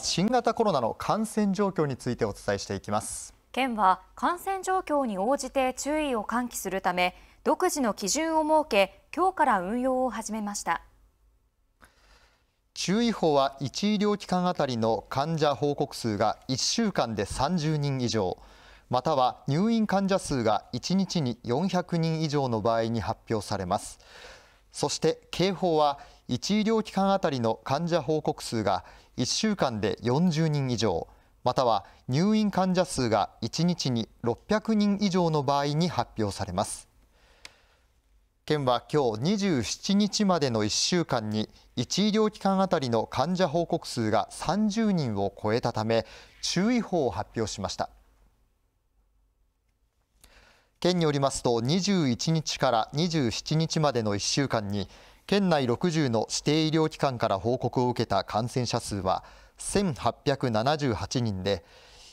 新型コロナの感染状況についてお伝えしていきます県は感染状況に応じて注意を喚起するため独自の基準を設け今日から運用を始めました注意報は1医療機関あたりの患者報告数が1週間で30人以上または入院患者数が1日に400人以上の場合に発表されますそして警報は1医療機関あたりの患者報告数が1週間で40人以上、または入院患者数が1日に600人以上の場合に発表されます。県は今日27日までの1週間に1医療機関あたりの患者報告数が30人を超えたため注意報を発表しました県によりますと21日から27日までの1週間に県内60の指定医療機関から報告を受けた感染者数は1878人で、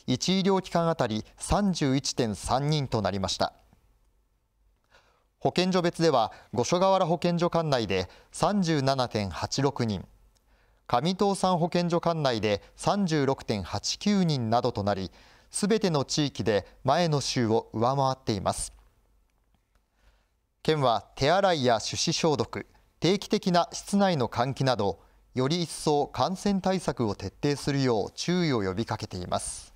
1医療機関あたり31.3人となりました。保健所別では五所川原保健所管内で37.86人上東山保健所管内で36.89人などとなりすべての地域で前の週を上回っています県は手洗いや手指消毒定期的な室内の換気などより一層感染対策を徹底するよう注意を呼びかけています。